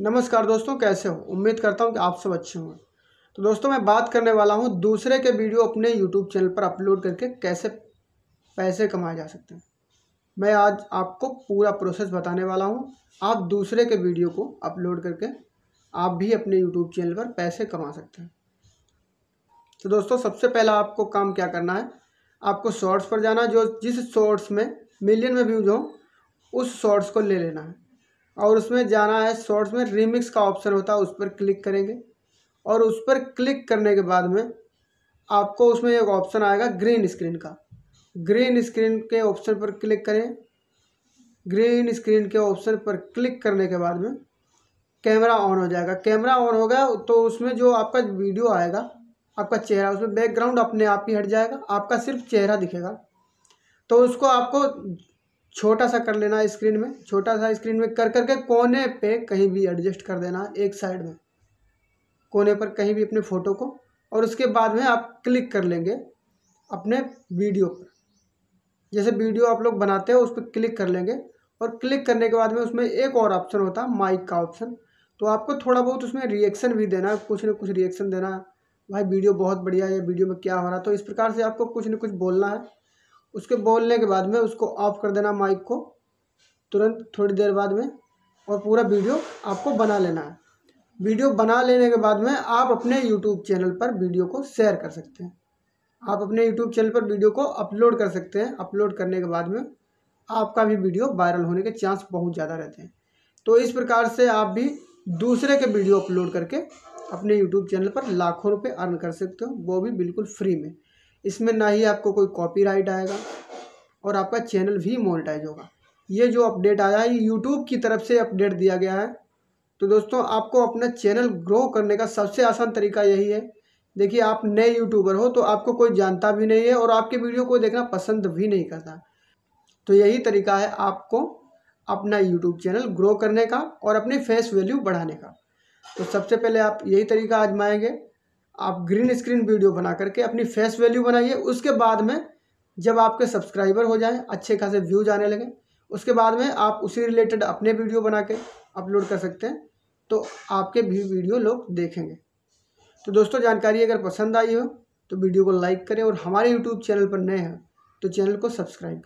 नमस्कार दोस्तों कैसे हो उम्मीद करता हूँ कि आप सब अच्छे होंगे तो दोस्तों मैं बात करने वाला हूँ दूसरे के वीडियो अपने यूट्यूब चैनल पर अपलोड करके कैसे पैसे कमाए जा सकते हैं मैं आज आपको पूरा प्रोसेस बताने वाला हूँ आप दूसरे के वीडियो को अपलोड करके आप भी अपने यूट्यूब चैनल पर पैसे कमा सकते हैं तो दोस्तों सबसे पहला आपको काम क्या करना है आपको शॉर्ट्स पर जाना जो जिस शॉर्ट्स में मिलियन में व्यूज हों उस शॉर्ट्स को ले लेना है और उसमें जाना है शॉर्ट्स में रीमिक्स का ऑप्शन होता है उस पर क्लिक करेंगे और उस पर क्लिक करने के बाद में आपको उसमें एक ऑप्शन आएगा ग्रीन स्क्रीन का ग्रीन स्क्रीन के ऑप्शन पर क्लिक करें ग्रीन स्क्रीन के ऑप्शन पर क्लिक करने के बाद में कैमरा ऑन हो जाएगा कैमरा ऑन हो गया तो उसमें जो आपका वीडियो आएगा आपका चेहरा उसमें बैकग्राउंड अपने आप ही हट जाएगा आपका सिर्फ चेहरा दिखेगा तो उसको आपको छोटा सा कर लेना स्क्रीन में छोटा सा स्क्रीन में कर करके कोने पे कहीं भी एडजस्ट कर देना एक साइड में कोने पर कहीं भी अपने फ़ोटो को और उसके बाद में आप क्लिक कर लेंगे अपने वीडियो पर जैसे वीडियो आप लोग बनाते हो उस पर क्लिक कर लेंगे और क्लिक करने के बाद में उसमें एक और ऑप्शन होता है माइक का ऑप्शन तो आपको थोड़ा बहुत उसमें रिएक्शन भी देना कुछ ना कुछ रिएक्शन देना भाई वीडियो बहुत बढ़िया है वीडियो में क्या हो रहा है तो इस प्रकार से आपको कुछ ना कुछ बोलना है उसके बोलने के बाद में उसको ऑफ कर देना माइक को तुरंत थोड़ी देर बाद में और पूरा वीडियो आपको बना लेना है वीडियो बना लेने के बाद में आप अपने यूट्यूब चैनल पर वीडियो को शेयर कर सकते हैं आप अपने यूट्यूब चैनल पर वीडियो को अपलोड कर सकते हैं अपलोड करने के बाद में आपका भी वीडियो वायरल होने के चांस बहुत ज़्यादा रहते हैं तो इस प्रकार से आप भी दूसरे के वीडियो अपलोड करके अपने यूट्यूब चैनल पर लाखों रुपए अर्न कर सकते हो वो भी बिल्कुल फ्री में इसमें ना ही आपको कोई कॉपीराइट आएगा और आपका चैनल भी मोनिटाइज होगा ये जो अपडेट आया है यूट्यूब की तरफ से अपडेट दिया गया है तो दोस्तों आपको अपना चैनल ग्रो करने का सबसे आसान तरीका यही है देखिए आप नए यूट्यूबर हो तो आपको कोई जानता भी नहीं है और आपके वीडियो को देखना पसंद भी नहीं करता तो यही तरीका है आपको अपना यूट्यूब चैनल ग्रो करने का और अपनी फेस वैल्यू बढ़ाने का तो सबसे पहले आप यही तरीका आजमाएंगे आप ग्रीन स्क्रीन वीडियो बना करके अपनी फेस वैल्यू बनाइए उसके बाद में जब आपके सब्सक्राइबर हो जाएं अच्छे खासे व्यूज आने लगें उसके बाद में आप उसी रिलेटेड अपने वीडियो बना के अपलोड कर सकते हैं तो आपके भी वीडियो लोग देखेंगे तो दोस्तों जानकारी अगर पसंद आई हो तो वीडियो को लाइक करें और हमारे यूट्यूब चैनल पर नए हैं तो चैनल को सब्सक्राइब करें